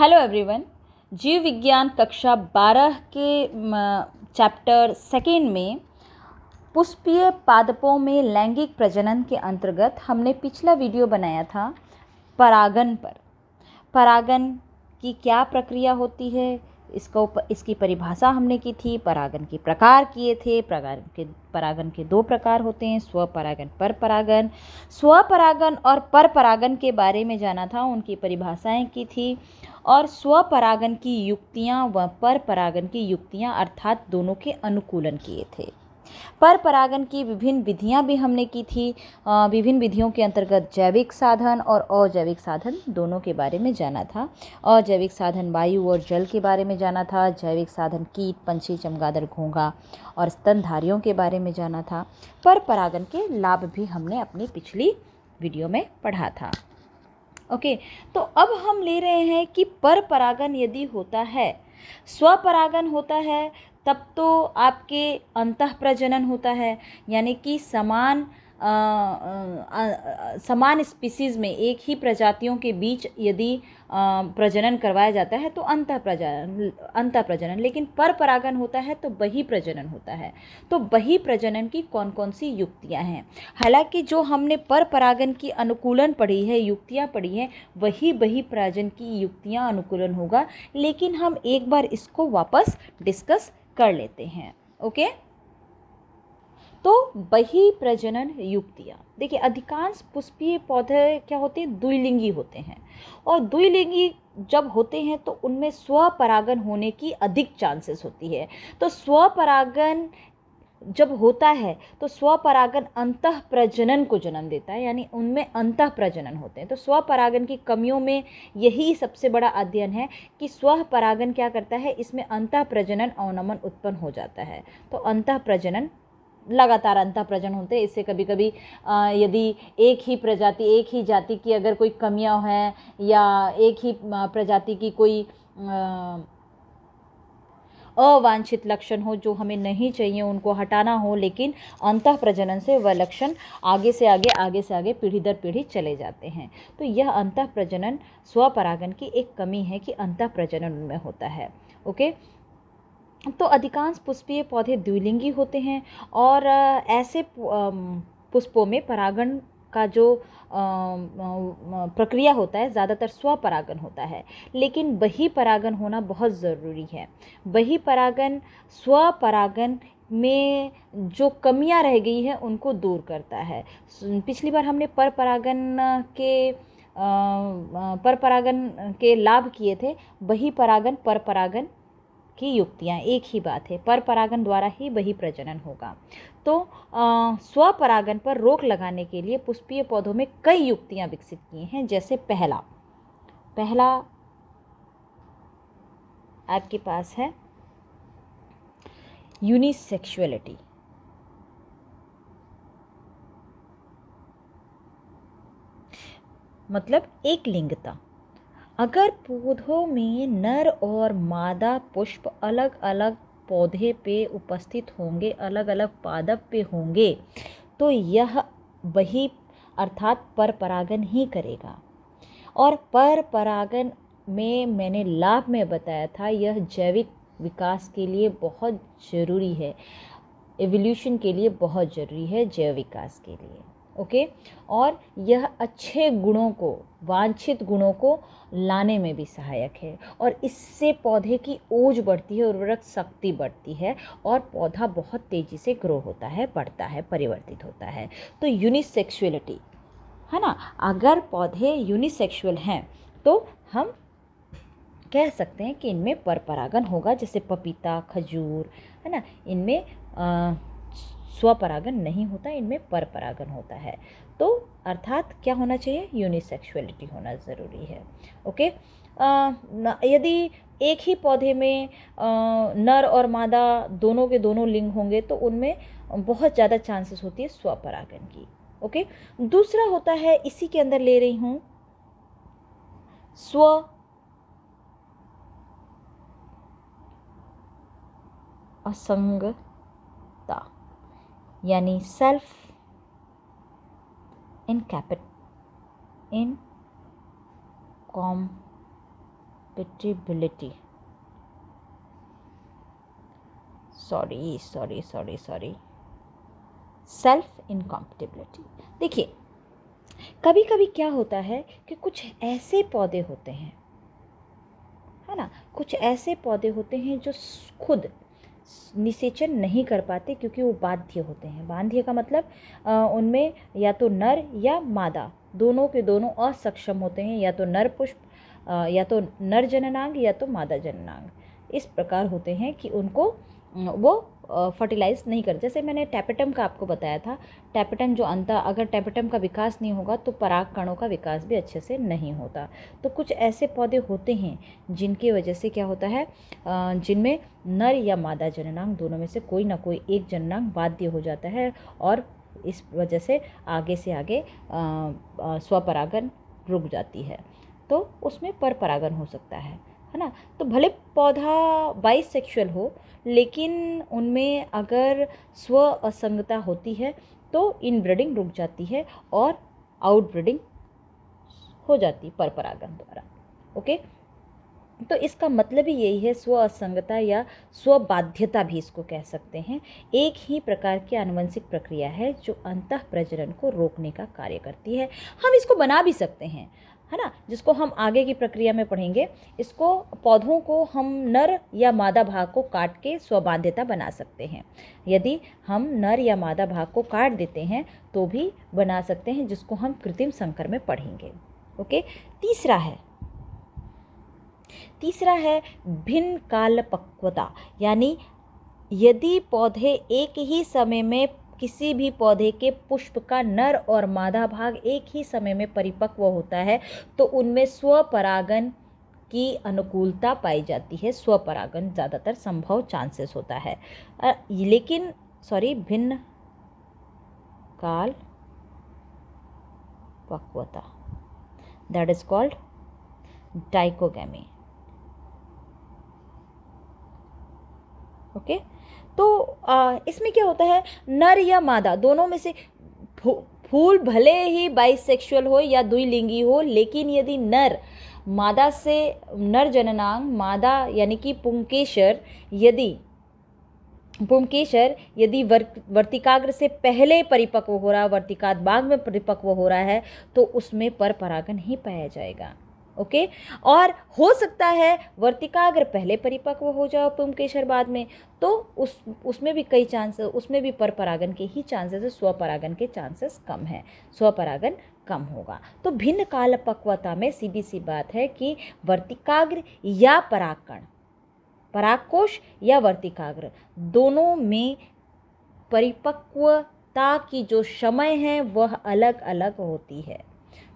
Hello everyone जीव विज्ञान कक्षा 12 के चैप्टर सेकेंड में पुष्पीय पादपों में लैंगिक प्रजनन के अंतर्गत हमने पिछला वीडियो बनाया था परागन पर परागन की क्या प्रक्रिया होती है इसको इसकी परिभाषा हमने की थी परागन के प्रकार किए थे परागन के परागन के दो प्रकार होते हैं स्व परागन पर परागन स्व परागन और पर परागन के बारे में जाना था उनकी परिभाषाएं की थी और स्वपरागन की युक्तियाँ व पर परागन की युक्तियाँ अर्थात दोनों के अनुकूलन किए थे पर परागन की विभिन्न विधियाँ भी हमने की थी विभिन्न विधियों के अंतर्गत जैविक साधन और अजैविक साधन दोनों के बारे में जाना था अजैविक साधन वायु और जल के बारे में जाना था जैविक साधन कीट पंछी चमगादड़ घोंगा और स्तनधारियों के बारे में जाना था पर परागन के लाभ भी हमने अपनी पिछली वीडियो में पढ़ा था ओके तो अब हम ले रहे हैं कि पर परागन यदि होता है स्वपरागन होता है तब तो आपके अंत प्रजनन होता है यानी कि समान समान स्पीसीज़ में एक ही प्रजातियों के बीच यदि प्रजनन करवाया जाता है तो अंत प्रजनन अंत प्रजनन लेकिन पर परागण होता है तो बही प्रजनन होता है तो बही प्रजनन की कौन कौन सी युक्तियां हैं हालांकि जो हमने पर परागण की अनुकूलन पढ़ी है युक्तियां पढ़ी हैं वही बही प्रजन की युक्तियां अनुकूलन होगा लेकिन हम एक बार इसको वापस डिस्कस कर लेते हैं ओके तो बही प्रजनन युक्तियाँ देखिए अधिकांश पुष्पीय पौधे क्या होते हैं द्विलिंगी होते हैं और द्विलिंगी जब होते हैं तो उनमें स्वपरागण होने की अधिक चांसेस होती है तो स्व परागन जब होता है तो स्वपरागन अंत प्रजनन को जन्म देता है यानी उनमें अंत प्रजनन होते हैं तो स्वपरागन की कमियों में यही सबसे बड़ा अध्ययन है कि स्वपरागन क्या करता है इसमें अंत प्रजनन अवनमन उत्पन्न हो जाता है तो अंत प्रजनन लगातार अंतः प्रजन होते हैं इससे कभी कभी यदि एक ही प्रजाति एक ही जाति की अगर कोई कमियां हैं या एक ही प्रजाति की कोई अवांछित लक्षण हो जो हमें नहीं चाहिए उनको हटाना हो लेकिन अंतः प्रजनन से वह लक्षण आगे से आगे आगे से आगे पीढ़ी दर पीढ़ी चले जाते हैं तो यह अंतः प्रजनन स्वपरागन की एक कमी है कि अंतः प्रजनन उनमें होता है ओके तो अधिकांश पुष्पीय पौधे द्विलिंगी होते हैं और ऐसे पुष्पों में परागण का जो प्रक्रिया होता है ज़्यादातर स्वपरागण होता है लेकिन बही परागण होना बहुत ज़रूरी है बही परागण स्वपरागण में जो कमियां रह गई हैं उनको दूर करता है पिछली बार हमने पर परागण के पर परागण के लाभ किए थे बही परागण पर परागण की युक्तियाँ एक ही बात है पर परागन द्वारा ही वही प्रजनन होगा तो स्वपरागन पर रोक लगाने के लिए पुष्पीय पौधों में कई युक्तियाँ विकसित की हैं जैसे पहला पहला आपके पास है यूनिसेक्सुअलिटी मतलब एक लिंगता अगर पौधों में नर और मादा पुष्प अलग अलग पौधे पे उपस्थित होंगे अलग अलग पादप पे होंगे तो यह वही अर्थात पर परागण ही करेगा और पर परागण में मैंने लाभ में बताया था यह जैविक विकास के लिए बहुत ज़रूरी है एवोल्यूशन के लिए बहुत ज़रूरी है जैव विकास के लिए ओके और यह अच्छे गुणों को वांछित गुणों को लाने में भी सहायक है और इससे पौधे की ओज बढ़ती है उर्वरक शक्ति बढ़ती है और पौधा बहुत तेज़ी से ग्रो होता है बढ़ता है परिवर्तित होता है तो यूनिसेक्सुअलिटी है ना अगर पौधे यूनिसेक्सुअल हैं तो हम कह सकते हैं कि इनमें परपरागन होगा जैसे पपीता खजूर है ना इनमें स्वपरागन नहीं होता इनमें पर परागन होता है तो अर्थात क्या होना चाहिए यूनिसेक्सुअलिटी होना ज़रूरी है ओके आ, यदि एक ही पौधे में आ, नर और मादा दोनों के दोनों लिंग होंगे तो उनमें बहुत ज़्यादा चांसेस होती है स्वपरागन की ओके दूसरा होता है इसी के अंदर ले रही हूँ स्व असंग यानी सेल्फ इन कैपिट incompatibility sorry sorry sorry sorry self incompatibility देखिए कभी कभी क्या होता है कि कुछ ऐसे पौधे होते हैं है ना कुछ ऐसे पौधे होते हैं जो खुद निषेचन नहीं कर पाते क्योंकि वो बाध्य होते हैं बांध्य का मतलब उनमें या तो नर या मादा दोनों के दोनों असक्षम होते हैं या तो नर पुष्प या तो नर जननांग या तो मादा जननांग इस प्रकार होते हैं कि उनको वो फर्टिलाइज नहीं कर जैसे मैंने टैपेटम का आपको बताया था टैपेटम जो अंतर अगर टैपेटम का विकास नहीं होगा तो पराग कणों का विकास भी अच्छे से नहीं होता तो कुछ ऐसे पौधे होते हैं जिनकी वजह से क्या होता है जिनमें नर या मादा जननांग दोनों में से कोई ना कोई एक जननांग बाध्य हो जाता है और इस वजह से आगे से आगे स्वपरागन रुक जाती है तो उसमें पर परागन हो सकता है है ना तो भले पौधा बाइसेक्सुअल हो लेकिन उनमें अगर स्व असंगता होती है तो इनब्रीडिंग रुक जाती है और आउटब्रीडिंग हो जाती पर परागण द्वारा ओके तो इसका मतलब ही यही है स्व असंगता या स्व बाध्यता भी इसको कह सकते हैं एक ही प्रकार की आनुवंशिक प्रक्रिया है जो अंत प्रजनन को रोकने का कार्य करती है हम इसको बना भी सकते हैं है ना जिसको हम आगे की प्रक्रिया में पढ़ेंगे इसको पौधों को हम नर या मादा भाग को काट के स्वबाध्यता बना सकते हैं यदि हम नर या मादा भाग को काट देते हैं तो भी बना सकते हैं जिसको हम कृत्रिम संकर में पढ़ेंगे ओके तीसरा है तीसरा है भिन्न काल पक्वता यानी यदि पौधे एक ही समय में किसी भी पौधे के पुष्प का नर और मादा भाग एक ही समय में परिपक्व होता है तो उनमें स्वपरागन की अनुकूलता पाई जाती है स्वपरागन ज़्यादातर संभव चांसेस होता है लेकिन सॉरी भिन्न काल पक्वता that is called dichogamy okay okay? तो आ, इसमें क्या होता है नर या मादा दोनों में से फूल भले ही बाइसेक्सुअल हो या द्विलिंगी हो लेकिन यदि नर मादा से नर जननांग मादा यानी कि पुंकेशर यदि पुंकेशर यदि वर वर्तिकाग्र से पहले परिपक्व हो रहा वर्तिकात बाग में परिपक्व हो रहा है तो उसमें पर परागन ही पाया जाएगा ओके और हो सकता है वर्तिका अगर पहले परिपक्व हो जाओ पुमकेशर बाद में तो उस उसमें भी कई चांसेस उसमें भी पर परागन के ही चांसेस है स्वपरागन के चांसेस कम हैं स्वपरागन कम होगा तो भिन्न काल पक्वता में सीधी सी बात है कि वर्तिकाग्र या परागकण परागकोश या वर्तिकाग्र दोनों में परिपक्वता की जो समय है वह अलग अलग होती है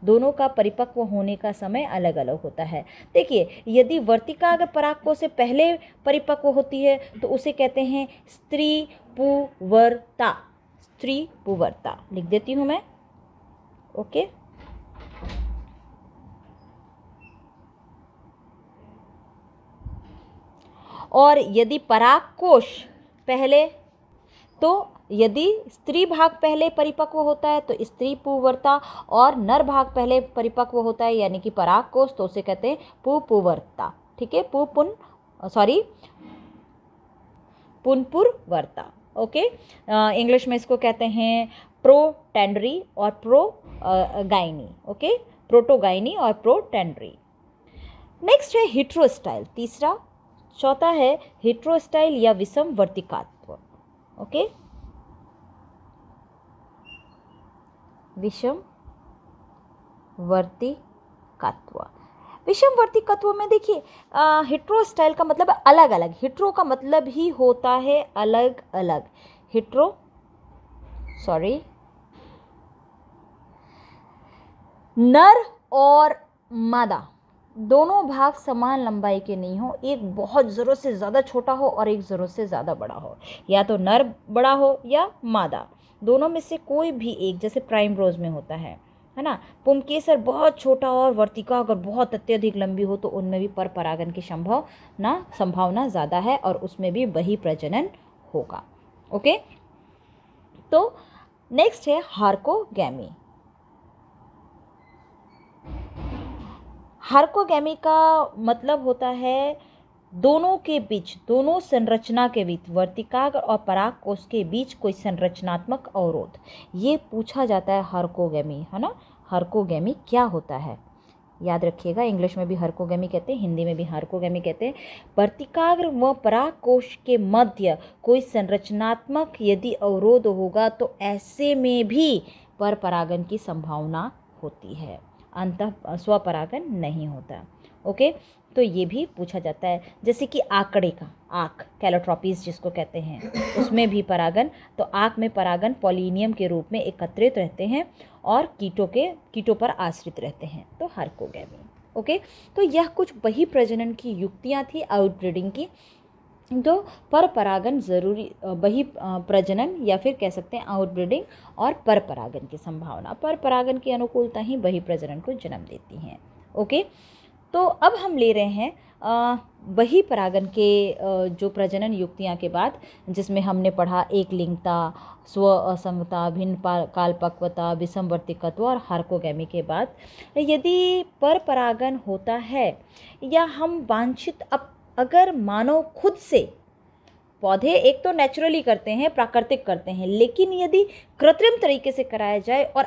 दोनों का परिपक्व होने का समय अलग अलग होता है देखिए यदि वर्तिका अगर परागकोष से पहले परिपक्व होती है तो उसे कहते हैं स्त्री पुवर्ता स्त्री पुवर्ता लिख देती हूँ मैं ओके और यदि पराग कोश पहले तो यदि स्त्री भाग पहले परिपक्व होता है तो स्त्री पूर्वता और नर भाग पहले परिपक्व होता है यानी कि पराग कोष तो उसे कहते हैं पुपुवर्ता ठीक है पुपुन सॉरी पुनपुरवर्ता ओके इंग्लिश में इसको कहते हैं प्रो टेंडरी और प्रो गाइनी ओके प्रोटोगाइनी और टेंडरी नेक्स्ट है हिट्रोस्टाइल तीसरा चौथा है हिट्रोस्टाइल या विषम वर्तिकात्व ओके विषम वर्ती कत्व विषमवर्ती कत्व में देखिए हिट्रो स्टाइल का मतलब अलग अलग हिट्रो का मतलब ही होता है अलग अलग हिट्रो सॉरी नर और मादा दोनों भाग समान लंबाई के नहीं हो एक बहुत ज़रूरत से ज़्यादा छोटा हो और एक ज़रूरत से ज़्यादा बड़ा हो या तो नर बड़ा हो या मादा दोनों में से कोई भी एक जैसे प्राइम रोज में होता है है ना पुमकेसर बहुत छोटा और वर्तिका अगर बहुत अत्यधिक लंबी हो तो उनमें भी पर परागन की संभव ना संभावना ज़्यादा है और उसमें भी वही प्रजनन होगा ओके तो नेक्स्ट है हार्कोगैमी हार्कोगैमी का मतलब होता है दोनों के बीच दोनों संरचना के बीच वर्तिकाग्र और पराग कोष के बीच कोई संरचनात्मक अवरोध ये पूछा जाता है हरकोगेमी है ना हरकोगेमी क्या होता है याद रखिएगा इंग्लिश में भी हरकोगेमी कहते हैं हिंदी में भी हरकोगेमी कहते हैं प्रतिकाग्र व पराग कोष के मध्य कोई संरचनात्मक यदि अवरोध होगा तो ऐसे में भी पर परागन की संभावना होती है अंत स्वपरागन नहीं होता ओके तो ये भी पूछा जाता है जैसे कि आंकड़े का आँख कैलोट्रॉपीज जिसको कहते हैं उसमें भी परागन तो आँख में परागन पोलिनियम के रूप में एकत्रित रहते हैं और कीटों के कीटों पर आश्रित रहते हैं तो हर हर्कोगैमी ओके तो यह कुछ वही प्रजनन की युक्तियाँ थी आउटब्रीडिंग की तो पर परागन जरूरी बही प्रजनन या फिर कह सकते हैं आउटब्रीडिंग और पर परागन की संभावना पर परागन की अनुकूलता ही वही प्रजनन को जन्म देती हैं ओके तो अब हम ले रहे हैं वही परागन के जो प्रजनन युक्तियाँ के बाद जिसमें हमने पढ़ा एक लिंगता स्व असंगता भिन्न कालपक्वता पक्वता विषमवर्तिकत्व और हार्कोगैमी के बाद यदि पर परागन होता है या हम वांछित अप अगर मानो खुद से पौधे एक तो नेचुरली करते हैं प्राकृतिक करते हैं लेकिन यदि कृत्रिम तरीके से कराया जाए और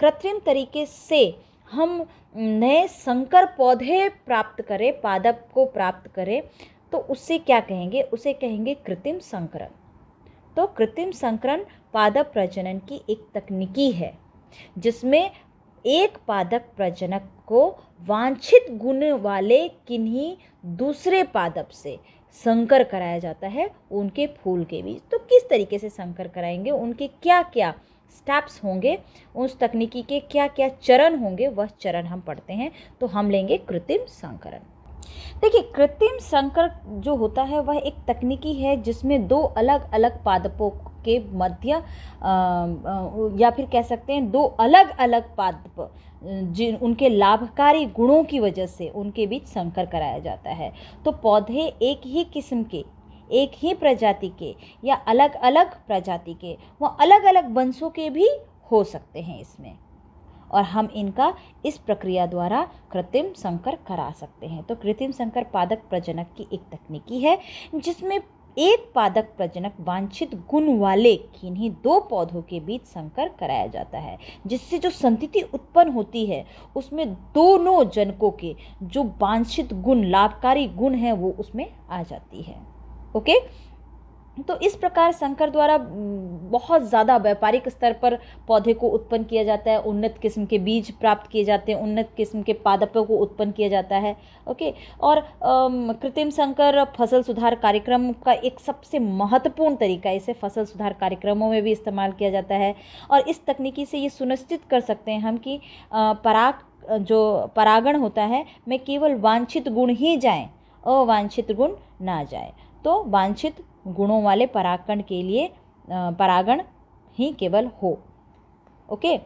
कृत्रिम तरीके से हम नए संकर पौधे प्राप्त करें पादप को प्राप्त करें तो उससे क्या कहेंगे उसे कहेंगे कृत्रिम संकरण तो कृत्रिम संकरण पादप प्रजनन की एक तकनीकी है जिसमें एक पादप प्रजनक को वांछित गुण वाले किन्हीं दूसरे पादप से संकर कराया जाता है उनके फूल के बीच तो किस तरीके से संकर कराएंगे उनके क्या क्या स्टेप्स होंगे उस तकनीकी के क्या क्या चरण होंगे वह चरण हम पढ़ते हैं तो हम लेंगे कृत्रिम संकरण देखिए कृत्रिम संकर जो होता है वह एक तकनीकी है जिसमें दो अलग अलग पादपों के मध्य या फिर कह सकते हैं दो अलग अलग पादप जिन उनके लाभकारी गुणों की वजह से उनके बीच संकर कराया जाता है तो पौधे एक ही किस्म के एक ही प्रजाति के या अलग अलग प्रजाति के वो अलग अलग वंशों के भी हो सकते हैं इसमें और हम इनका इस प्रक्रिया द्वारा कृत्रिम संकर करा सकते हैं तो कृत्रिम संकर पादक प्रजनक की एक तकनीकी है जिसमें एक पादक प्रजनक वांछित गुण वाले किन्हीं दो पौधों के बीच संकर कराया जाता है जिससे जो संतति उत्पन्न होती है उसमें दोनों जनकों के जो वांछित गुण लाभकारी गुण हैं वो उसमें आ जाती है ओके तो इस प्रकार शंकर द्वारा बहुत ज़्यादा व्यापारिक स्तर पर पौधे को उत्पन्न किया जाता है उन्नत किस्म के बीज प्राप्त किए जाते हैं उन्नत किस्म के पादपों को उत्पन्न किया जाता है ओके और कृत्रिम शंकर फसल सुधार कार्यक्रम का एक सबसे महत्वपूर्ण तरीका इसे फसल सुधार कार्यक्रमों में भी इस्तेमाल किया जाता है और इस तकनीकी से ये सुनिश्चित कर सकते हैं हम कि पराग जो परागण होता है में केवल वांछित गुण ही जाएँ अवांछित गुण ना जाए तो वांछित गुणों वाले परागण के लिए परागण ही केवल हो ओके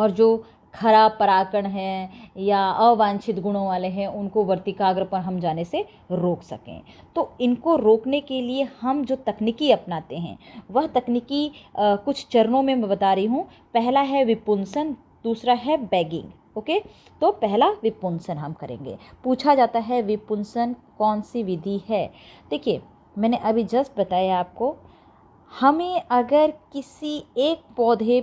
और जो खराब परागण हैं या अवांछित गुणों वाले हैं उनको वर्तिकाग्र पर हम जाने से रोक सकें तो इनको रोकने के लिए हम जो तकनीकी अपनाते हैं वह तकनीकी कुछ चरणों में मैं बता रही हूँ पहला है विपुंसन दूसरा है बैगिंग ओके तो पहला विपुंसन हम करेंगे पूछा जाता है विपुंसन कौन सी विधि है देखिए मैंने अभी जस्ट बताया आपको हमें अगर किसी एक पौधे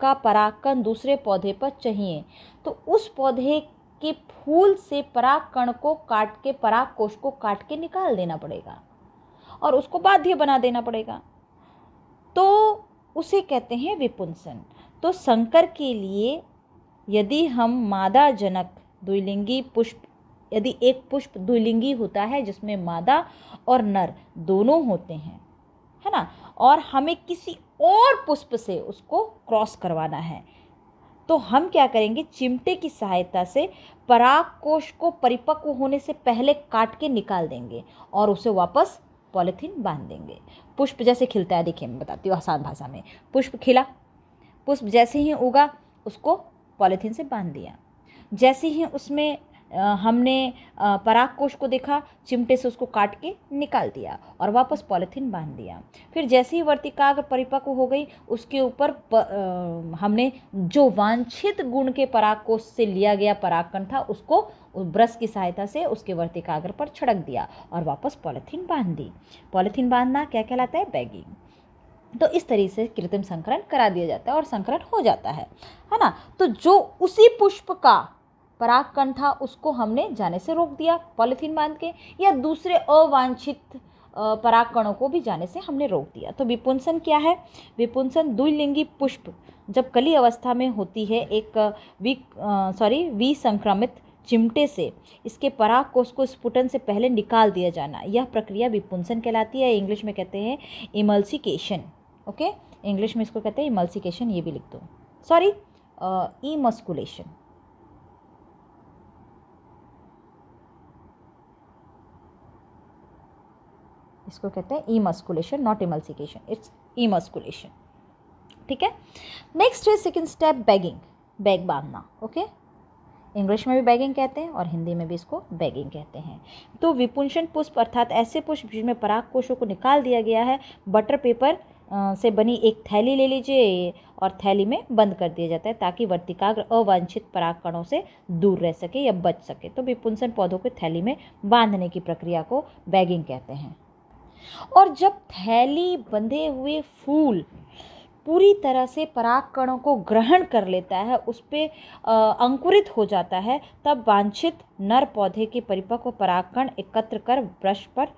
का परागकण दूसरे पौधे पर चाहिए तो उस पौधे के फूल से परागकण को काट के पराग कोश को काट के निकाल देना पड़ेगा और उसको बाध्य बना देना पड़ेगा तो उसे कहते हैं विपुंसन तो शंकर के लिए यदि हम मादा जनक द्विलिंगी पुष्प यदि एक पुष्प द्विलिंगी होता है जिसमें मादा और नर दोनों होते हैं है ना और हमें किसी और पुष्प से उसको क्रॉस करवाना है तो हम क्या करेंगे चिमटे की सहायता से पराग कोश को परिपक्व होने से पहले काट के निकाल देंगे और उसे वापस पॉलिथीन बांध देंगे पुष्प जैसे खिलता है देखिए मैं बताती हूँ आसान भाषा में पुष्प खिला पुष्प जैसे ही उगा उसको पॉलीथीन से बांध दिया जैसे ही उसमें हमने पराग कोश को देखा चिमटे से उसको काट के निकाल दिया और वापस पॉलीथीन बांध दिया फिर जैसे ही वर्तिकाग्र परिपक्व हो गई उसके ऊपर हमने जो वांछित गुण के पराग कोश से लिया गया परागकण था उसको ब्रश की सहायता से उसके वर्तिकाग्र पर छिड़क दिया और वापस पॉलीथीन बांध दी पॉलीथीन बांधना क्या कहलाता है बैगिंग तो इस तरीके से कृत्रिम संकरण करा दिया जाता है और संकरण हो जाता है है ना तो जो उसी पुष्प का परागकण था उसको हमने जाने से रोक दिया पॉलिथीन बांध के या दूसरे अवांछित परागकणों को भी जाने से हमने रोक दिया तो विपुंसन क्या है विपुंसन द्विलिंगी पुष्प जब कली अवस्था में होती है एक वी सॉरी वी संक्रमित चिमटे से इसके पराग कोष को स्फुटन से पहले निकाल दिया जाना यह प्रक्रिया विपुंसन कहलाती है इंग्लिश में कहते हैं इमल्सिकेशन ओके इंग्लिश में इसको कहते हैं इमल्सिकेशन ये भी लिख दो सॉरी ई मस्कुलेशन इसको कहते हैं ई मस्कुलेशन नॉट इमल्सिकेशन इट्स ई मस्कुलेशन ठीक है नेक्स्ट है सेकेंड स्टेप बैगिंग बैग बांधना ओके इंग्लिश में भी बैगिंग कहते हैं और हिंदी में भी इसको बैगिंग कहते हैं तो विपुंशन पुष्प अर्थात ऐसे पुष्प जिनमें पराग कोशों को निकाल दिया गया है बटर पेपर से बनी एक थैली ले लीजिए और थैली में बंद कर दिया जाता है ताकि वर्तिकाग्र अवांछित परागकणों से दूर रह सके या बच सके तो विपुंसन पौधों को थैली में बांधने की प्रक्रिया को बैगिंग कहते हैं और जब थैली बंधे हुए फूल पूरी तरह से परागकणों को ग्रहण कर लेता है उस पर अंकुरित हो जाता है तब वांछित नर पौधे के परिपक्व परागकण एकत्र कर ब्रश पर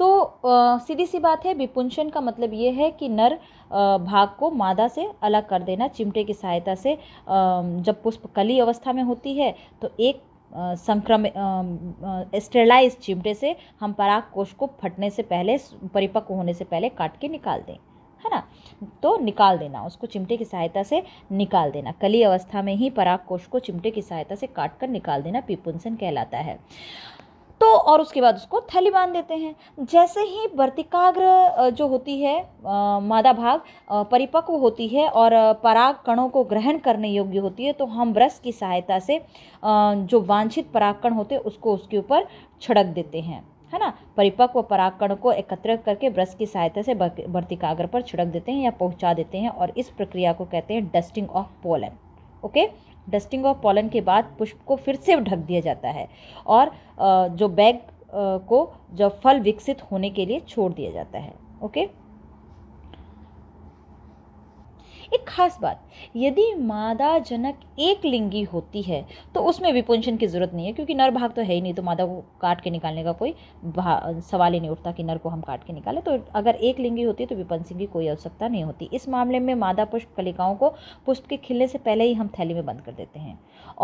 तो सीधी सी बात है विपुंशन का मतलब ये है कि नर भाग को मादा से अलग कर देना चिमटे की सहायता से जब पुष्प कली अवस्था में होती है तो एक संक्रमित स्टेलाइज चिमटे से हम पराग कोश को फटने से पहले परिपक्व होने से पहले काट के निकाल दें है ना तो निकाल देना उसको चिमटे की सहायता से निकाल देना कली अवस्था में ही पराग कोश को चिमटे की सहायता से काट कर निकाल देना पिपुंसन कहलाता है तो और उसके बाद उसको थैली बांध देते हैं जैसे ही वर्तिकाग्र जो होती है मादा भाग परिपक्व होती है और पराग कणों को ग्रहण करने योग्य होती है तो हम ब्रश की सहायता से जो वांछित पराग कण होते हैं उसको उसके ऊपर छिड़क देते हैं है ना परिपक्व परागकण को एकत्रित करके ब्रश की सहायता से वर्तिकाग्र पर छिड़क देते हैं या पहुंचा देते हैं और इस प्रक्रिया को कहते हैं dusting of pollen okay dusting of pollen के बाद पुष्प को फिर से ढक दिया जाता है और जो बैग को जब फल विकसित होने के लिए छोड़ दिया जाता है ओके एक खास बात यदि मादा जनक एक लिंगी होती है तो उसमें विपुंशन की ज़रूरत नहीं है क्योंकि नर भाग तो है ही नहीं तो मादा को काट के निकालने का कोई सवाल ही नहीं उठता कि नर को हम काट के निकालें तो अगर एक लिंगी होती है तो विपुंशन की कोई आवश्यकता नहीं होती इस मामले में मादा पुष्प कलिकाओं को पुष्प के खिलने से पहले ही हम थैली में बंद कर देते हैं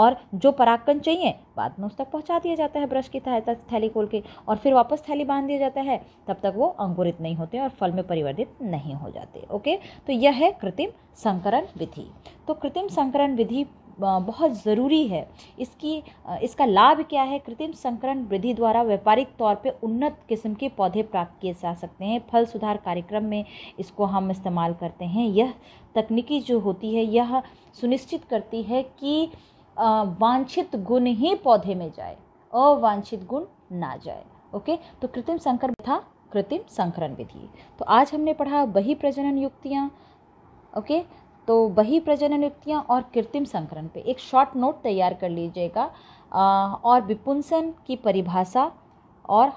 और जो पराकन चाहिए बाद में उस तक पहुँचा दिया जाता है ब्रश की सहायता थैली खोल के और फिर वापस थैली बांध दिया जाता है तब तक वो अंकुरित नहीं होते और फल में परिवर्तित नहीं हो जाते ओके तो यह है कृत्रिम संकरण विधि तो कृत्रिम संकरण विधि बहुत ज़रूरी है इसकी इसका लाभ क्या है कृत्रिम संकरण वृद्धि द्वारा व्यापारिक तौर पे उन्नत किस्म के पौधे प्राप्त किए जा सकते हैं फल सुधार कार्यक्रम में इसको हम इस्तेमाल करते हैं यह तकनीकी जो होती है यह सुनिश्चित करती है कि वांछित गुण ही पौधे में जाए अवांछित गुण ना जाए ओके तो कृत्रिम संकर था कृत्रिम संकरण विधि तो आज हमने पढ़ा वही प्रजनन युक्तियाँ ओके तो बही प्रजनन युक्तियाँ और कृत्रिम संकरण पे एक शॉर्ट नोट तैयार कर लीजिएगा और विपुंसन की परिभाषा और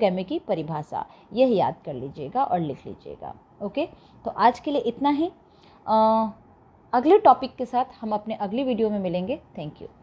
गैमे की परिभाषा यह याद कर लीजिएगा और लिख लीजिएगा ओके तो आज के लिए इतना ही अगले टॉपिक के साथ हम अपने अगली वीडियो में मिलेंगे थैंक यू